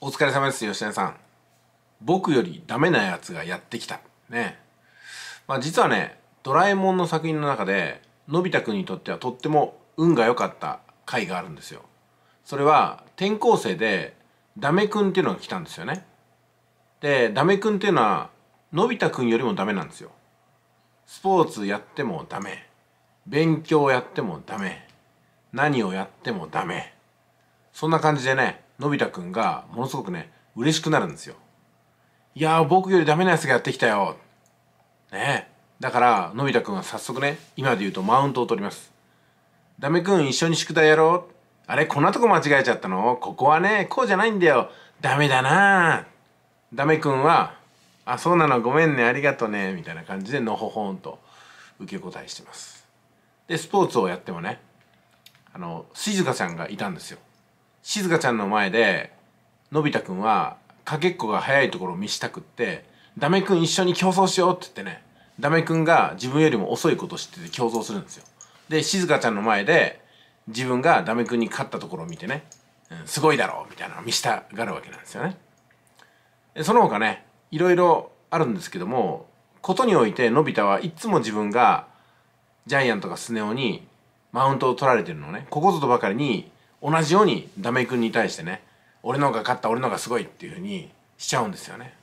お疲れ様です、吉田さん。僕よりダメなやつがやってきた。ね。まあ実はね、ドラえもんの作品の中で、のび太くんにとってはとっても運が良かった回があるんですよ。それは転校生でダメくんっていうのが来たんですよね。で、ダメくんっていうのは、のび太くんよりもダメなんですよ。スポーツやってもダメ。勉強やってもダメ。何をやってもダメ。そんな感じでね、のび太くんがものすごくね嬉しくなるんですよ。いや僕よりダメなやつがやってきたよ。ねだからのび太くんは早速ね今で言うとマウントを取ります。ダメくん一緒に宿題やろう。あれこんなとこ間違えちゃったのここはねこうじゃないんだよ。ダメだなダメくんはあ、そうなの、ごめんね、ありがとね、みたいな感じで、のほほんと受け答えしてます。で、スポーツをやってもね、あの、静香ちゃんがいたんですよ。静香ちゃんの前でのび太くんはかけっこが速いところを見したくってダメくん一緒に競争しようって言ってねダメくんが自分よりも遅いことを知ってて競争するんですよで静香ちゃんの前で自分がダメくんに勝ったところを見てね、うん、すごいだろうみたいなのを見したがるわけなんですよねその他ねいろいろあるんですけどもことにおいてのび太はいつも自分がジャイアンとかスネ夫にマウントを取られてるのねここぞとばかりに同じようにダメ君に対してね俺の方が勝った俺の方がすごいっていうふうにしちゃうんですよね。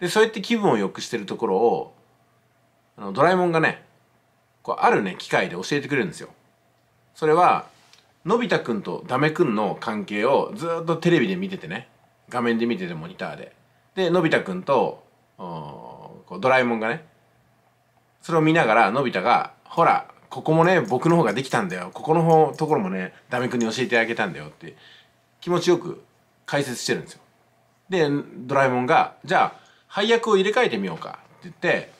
でそうやって気分を良くしてるところをあのドラえもんがねこうあるね機械で教えてくれるんですよ。それはのび太くんとダメくんの関係をずっとテレビで見ててね画面で見ててモニターで。でのび太くんとこうドラえもんがねそれを見ながらのび太が「ほらここもね僕の方ができたんだよここの方ところもねダメ君に教えてあげたんだよって気持ちよく解説してるんですよ。でドラえもんがじゃあ配役を入れ替えてみようかって言って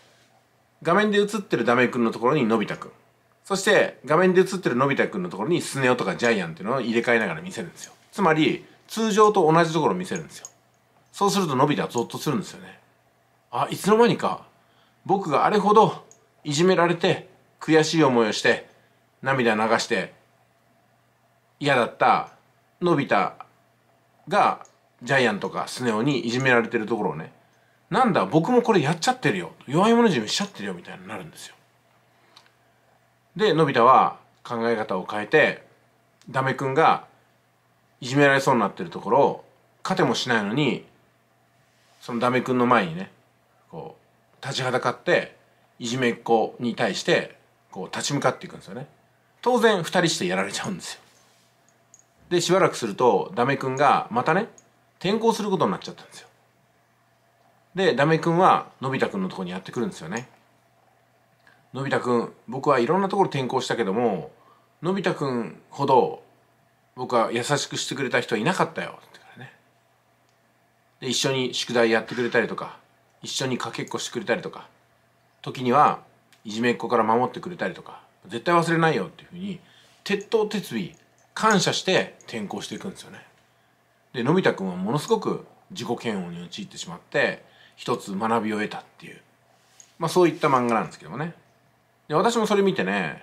画面で映ってるダメ君のところにのび太くんそして画面で映ってるのび太くんのところにスネ夫とかジャイアンっていうのを入れ替えながら見せるんですよ。つまり通常と同じところを見せるんですよ。そうするとのび太はゾッとするんですよね。あいつの間にか僕があれほどいじめられて悔しい思いをして涙流して嫌だったのび太がジャイアンとかスネ夫にいじめられてるところをねなんだ僕もこれやっちゃってるよ弱い者じ分しちゃってるよみたいになるんですよでのび太は考え方を変えてダメ君がいじめられそうになってるところを勝てもしないのにそのダメ君の前にねこう立ちはだかっていじめっ子に対してこう立ち向かっていくんですよね当然2人してやられちゃうんですよでしばらくするとダメ君がまたね転校することになっちゃったんですよでダメ君はのび太くんのとこにやってくるんですよねのび太くん僕はいろんなところ転校したけどものび太くんほど僕は優しくしてくれた人はいなかったよってからねで一緒に宿題やってくれたりとか一緒にかけっこしてくれたりとか時にはいじめっ子から守ってくれたりとか絶対忘れないよっていうふうに徹頭徹尾感謝して転校していくんですよね。でのび太くんはものすごく自己嫌悪に陥ってしまって一つ学びを得たっていう、まあ、そういった漫画なんですけどもね。で私もそれ見てね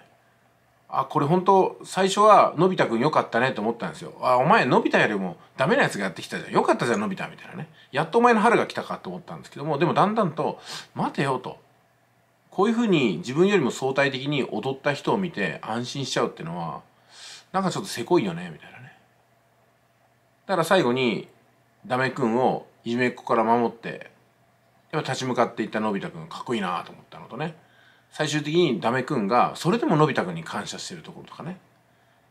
あこれ本当最初はのび太くんよかったねと思ったんですよあお前のび太よりもダメなやつがやってきたじゃんよかったじゃんのび太みたいなねやっとお前の春が来たかと思ったんですけどもでもだんだんと待てよとこういうふうに自分よりも相対的に踊った人を見て安心しちゃうっていうのはなんかちょっとせこいよねみたいなねだから最後にダメ君をいじめっ子から守ってやっぱ立ち向かっていったのび太くんかっこいいなと思ったのとね最終的にダメくんがそれでものび太くんに感謝してるところとかね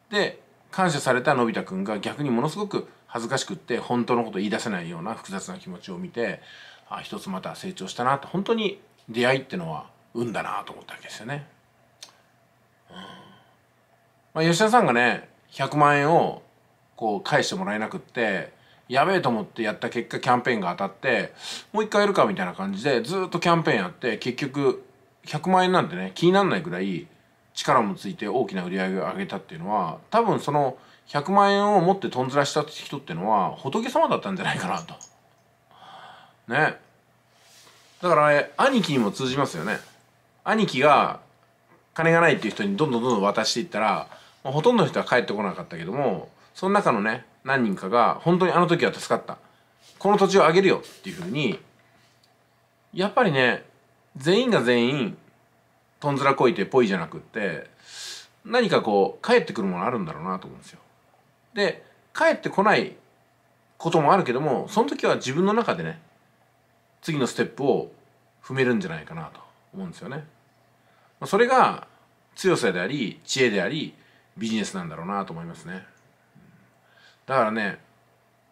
で感謝されたのび太くんが逆にものすごく恥ずかしくって本当のこと言い出せないような複雑な気持ちを見てあ一つまた成長したなと本当に出会いってのは運だなと思ったわけですよね。うんまあ、吉田さんがね100万円をこう返してもらえなくってやべえと思ってやった結果キャンペーンが当たってもう一回やるかみたいな感じでずっとキャンペーンやって結局100万円なんてね気になんないぐらい力もついて大きな売り上げを上げたっていうのは多分その100万円を持ってとんずらした人ってのは仏様だったんじゃないかなと。ね。だから、ね、兄貴にも通じますよね。兄貴が金がないっていう人にどんどんどんどん渡していったら、まあ、ほとんどの人は帰ってこなかったけどもその中のね何人かが本当にあの時は助かったこの土地をあげるよっていうふうにやっぱりね全員が全員とんずらこいてぽいじゃなくって何かこう帰ってくるものあるんだろうなと思うんですよ。で帰ってこないこともあるけどもその時は自分の中でね次のステップを踏めるんじゃないかなと思うんですよね。それが強さであり知恵でありビジネスなんだろうなと思いますねだからね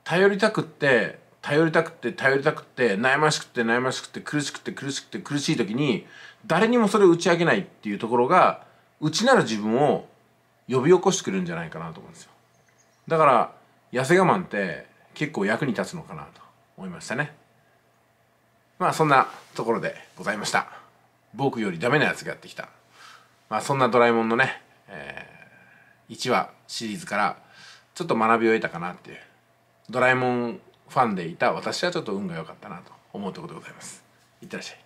頼りたくって頼りたくって頼りたくって悩ましくて悩ましくて苦しくて苦しくて苦しい時に誰にもそれを打ち明けないっていうところが内なる自分を呼び起こしてくるんじゃないかなと思うんですよだから痩せ我慢って結構役に立つのかなと思いましたねまあそんなところでございました。僕よりダメなやつがやってきた。まあ、そんなドラえもんのね、えー、1話シリーズからちょっと学びを得たかなっていう。ドラえもんファンでいた私はちょっと運が良かったなと思うところでございます。いってらっしゃい。